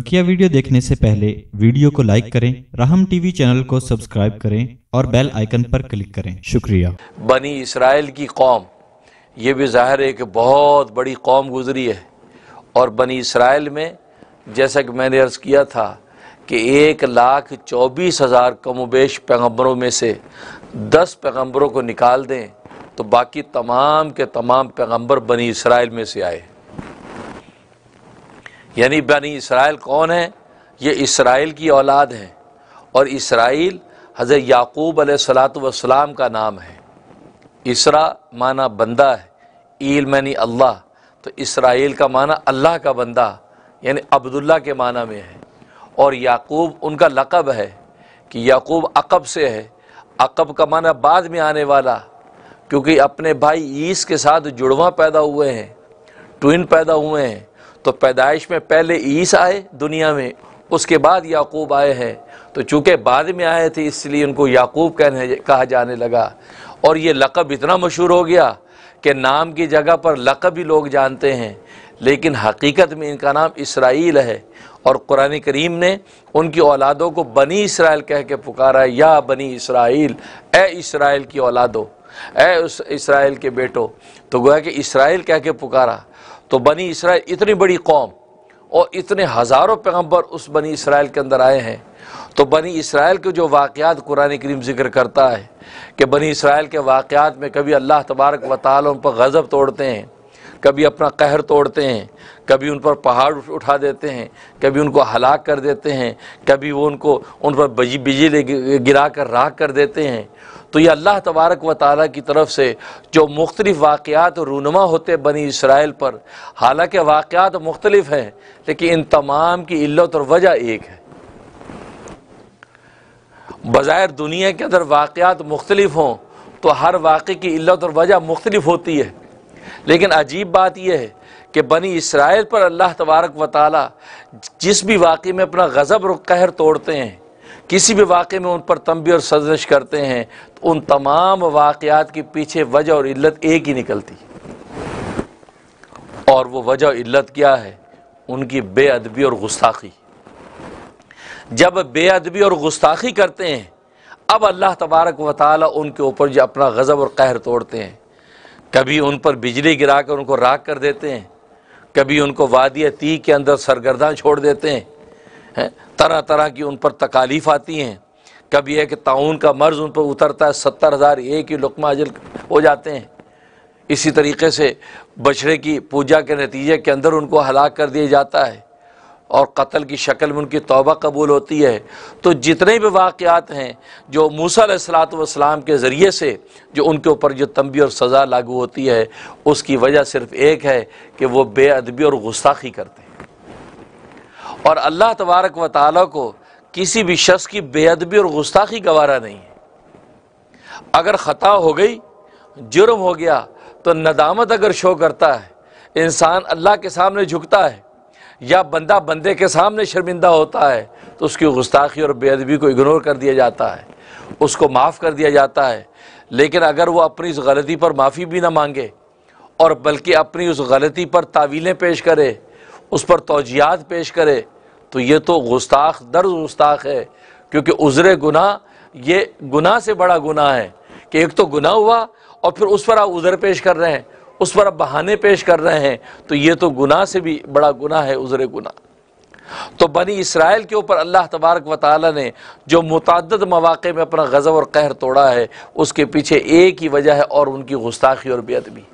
बकिया वीडियो देखने से पहले वीडियो को लाइक करें राहम टीवी चैनल को सब्सक्राइब करें और बेल आइकन पर क्लिक करें शुक्रिया बनी इसराइल की कौम ये भी जाहिर है कि बहुत बड़ी कौम गुजरी है और बनी इसराइल में जैसा कि मैंने अर्ज़ किया था कि एक लाख चौबीस हज़ार कमोबेश पैगम्बरों में से दस पैगम्बरों को निकाल दें तो बाकी तमाम के तमाम पैगम्बर बनी इसराइल में से आए यानी बनी इसराइल कौन है ये इसराइल की औलाद है और इसराइल हज़र याकूब सलातम का नाम है इसरा माना बंदा है ईल मैनी अल्लाह तो इसराइल का माना अल्लाह का बंदा यानी अब्दुल्ला के माना में है और याकूब उनका लकब है कि याकूब अकब से है अकब का माना बाद में आने वाला क्योंकि अपने भाई ईस के साथ जुड़वा पैदा हुए हैं ट्विन पैदा हुए हैं तो पैदाइश में पहले ईस आए दुनिया में उसके बाद याकूब आए हैं तो चूँकि बाद में आए थे इसलिए उनको याकूब कहने कहा जाने लगा और ये लक़ब इतना मशहूर हो गया कि नाम की जगह पर लक़ब ही लोग जानते हैं लेकिन हकीकत में इनका नाम इसराइल है और कुरान करीम ने उनकी औलादों को बनी इसराइल कह के पुकारा या बनी इसराइल ए इसराइल की औलादों ए उस इसराइल के बेटो तो गोया कि इसराइल कह के पुकारा तो बनी इसराइल इतनी बड़ी कौम और इतने हज़ारों पैगम्बर उस बनी इसराइल के अंदर आए हैं तो बनी इसराइल के जो वाक़ात कुरान करीम जिक्र करता है कि बनी इसराइल के वाक़ात में कभी अल्लाह तबारक व ताल उन पर गज़ब तोड़ते हैं कभी अपना कहर तोड़ते हैं कभी उन पर पहाड़ उठा देते हैं कभी उनको हलाक कर देते हैं कभी वो उनको उन पर बिजली गिरा कर राख कर देते हैं तो ये अल्लाह तबारक व ताली की तरफ से जो मुख्तलिफ वाक़ात रूनमा होते बनी इसराइल पर हालांकि वाक़ात मुख्तलिफ हैं लेकिन इन तमाम की इल्लत और वजह एक है बज़ाहिर दुनिया के अंदर वाक़ात मुख्तलिफ हों तो हर वाक़े की इल्लत और वजह मुख्तलिफ होती है लेकिन अजीब बात यह है कि बनी इसराइल पर अल्लाह तबारक व ताली जिस भी वाक़े में अपना गज़ब और कहर तोड़ते हैं किसी भी वाक़े में उन पर तंबी और सजिश करते हैं तो उन तमाम वाक़ात के पीछे वजह और इल्लत एक ही निकलती और वो वजह इल्लत क्या है उनकी बेअदबी और गुस्ताखी जब बेअदबी और गुस्ताखी करते हैं अब अल्लाह तबारक व ताली उनके ऊपर जो अपना गज़ब और कहर तोड़ते हैं कभी उन पर बिजली गिरा कर उनको राख कर देते हैं कभी उनको वादिया ती के अंदर सरगर्दा छोड़ देते हैं हैं तरह तरह की उन पर तकालीफ आती हैं कभी है कि ताउन का मर्ज उन पर उतरता है सत्तर हज़ार एक ही लुकमा अजल हो जाते हैं इसी तरीके से बछड़े की पूजा के नतीजे के अंदर उनको हलाक कर दिया जाता है और कत्ल की शक्ल में उनकी तोबा कबूल होती है तो जितने भी वाक़ात हैं जो मूसलातम के ज़रिए से जो उनके ऊपर जो तंबी और सज़ा लागू होती है उसकी वजह सिर्फ़ एक है कि वो बेअदबी और गुस्ताखी करते हैं और अल्लाह तबारक व ताली को किसी भी शख्स की बेअदबी और गुस्ताखी गवारा नहीं है अगर ख़ता हो गई जुर्म हो गया तो नदामत अगर शो करता है इंसान अल्लाह के सामने झुकता है या बंदा बंदे के सामने शर्मिंदा होता है तो उसकी गुस्ताखी और बेअदबी को इग्नोर कर दिया जाता है उसको माफ़ कर दिया जाता है लेकिन अगर वह अपनी इस गलती पर माफ़ी भी ना मांगे और बल्कि अपनी उस गलती पर तावीलें पेश करे उस पर तोजियात पेश करे तो ये तो गुस्ताख दर्ज गुस्ताख है क्योंकि उजरे गुना ये गुनाह से बड़ा गुनाह है कि एक तो गुनाह हुआ और फिर उस पर आप उज़र पेश कर रहे हैं उस पर आप बहाने पेश कर रहे हैं तो ये तो गुनाह से भी बड़ा गुनाह है उज़र गुना तो बनी इसराइल के ऊपर अल्लाह तबारक व ताली ने जो मुतद मौाक़े में अपना गज़ब और कहर तोड़ा है उसके पीछे एक ही वजह है और उनकी गुस्ताखी और बेदबी